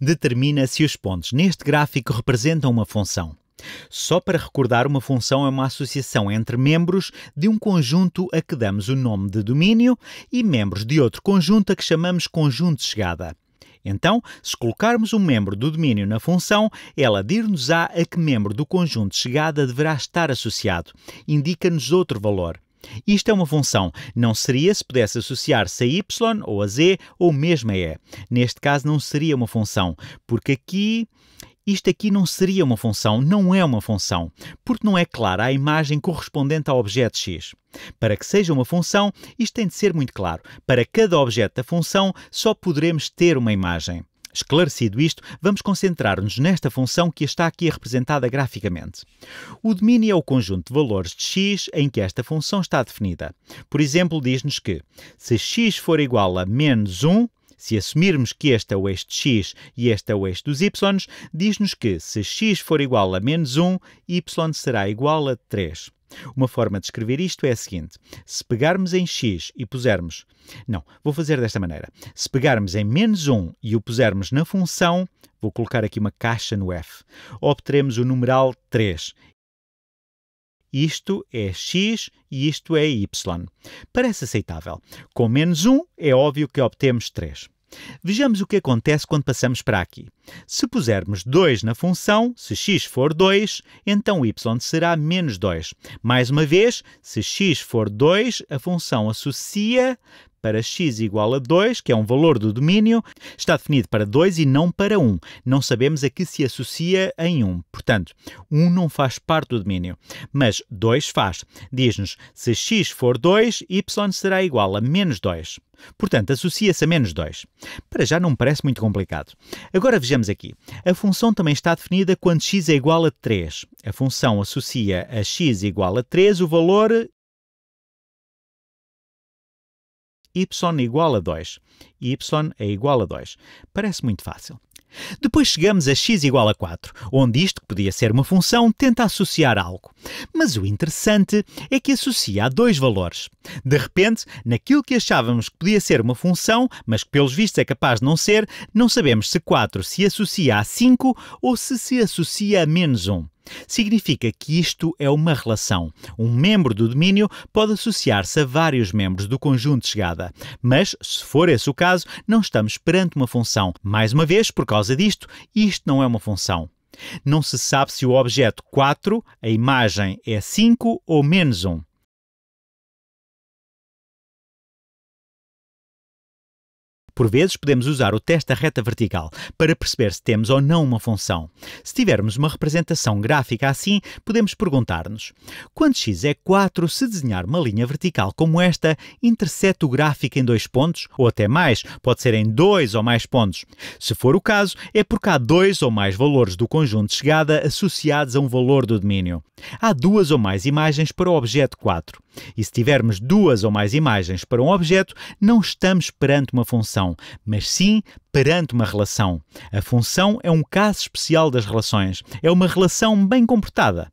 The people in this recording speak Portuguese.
Determina se os pontos neste gráfico representam uma função. Só para recordar, uma função é uma associação entre membros de um conjunto a que damos o nome de domínio e membros de outro conjunto a que chamamos conjunto de chegada. Então, se colocarmos um membro do domínio na função, ela dir-nos-á a que membro do conjunto de chegada deverá estar associado. Indica-nos outro valor. Isto é uma função. Não seria se pudesse associar-se a y ou a z ou mesmo a e. Neste caso não seria uma função, porque aqui isto aqui não seria uma função, não é uma função, porque não é clara a imagem correspondente ao objeto x. Para que seja uma função, isto tem de ser muito claro. Para cada objeto da função, só poderemos ter uma imagem. Esclarecido isto, vamos concentrar-nos nesta função que está aqui representada graficamente. O domínio é o conjunto de valores de x em que esta função está definida. Por exemplo, diz-nos que se x for igual a menos 1, se assumirmos que este é o eixo de x e este é o eixo dos y, diz-nos que se x for igual a menos 1, y será igual a 3. Uma forma de escrever isto é a seguinte: se pegarmos em x e pusermos. Não, vou fazer desta maneira. Se pegarmos em menos 1 e o pusermos na função, vou colocar aqui uma caixa no f, obteremos o numeral 3 isto é x e isto é y. Parece aceitável. Com menos 1, é óbvio que obtemos 3. Vejamos o que acontece quando passamos para aqui. Se pusermos 2 na função, se x for 2, então y será menos 2. Mais uma vez, se x for 2, a função associa para x igual a 2, que é um valor do domínio, está definido para 2 e não para 1. Não sabemos a que se associa em 1. Portanto, 1 não faz parte do domínio, mas 2 faz. Diz-nos, se x for 2, y será igual a menos 2. Portanto, associa-se a menos 2. Para já não me parece muito complicado. Agora vejamos aqui. A função também está definida quando x é igual a 3. A função associa a x igual a 3 o valor y igual a 2. y é igual a 2. Parece muito fácil. Depois chegamos a x igual a 4, onde isto, que podia ser uma função, tenta associar algo. Mas o interessante é que associa a dois valores. De repente, naquilo que achávamos que podia ser uma função, mas que pelos vistos é capaz de não ser, não sabemos se 4 se associa a 5 ou se se associa a menos 1. Significa que isto é uma relação. Um membro do domínio pode associar-se a vários membros do conjunto de chegada, mas, se for esse o caso, não estamos perante uma função. Mais uma vez, por causa disto, isto não é uma função. Não se sabe se o objeto 4, a imagem, é 5 ou menos 1. Por vezes, podemos usar o teste da reta vertical para perceber se temos ou não uma função. Se tivermos uma representação gráfica assim, podemos perguntar-nos: quando x é 4, se desenhar uma linha vertical como esta, interseta o gráfico em dois pontos, ou até mais, pode ser em dois ou mais pontos. Se for o caso, é porque há dois ou mais valores do conjunto de chegada associados a um valor do domínio. Há duas ou mais imagens para o objeto 4. E se tivermos duas ou mais imagens para um objeto, não estamos perante uma função, mas sim perante uma relação. A função é um caso especial das relações, é uma relação bem comportada.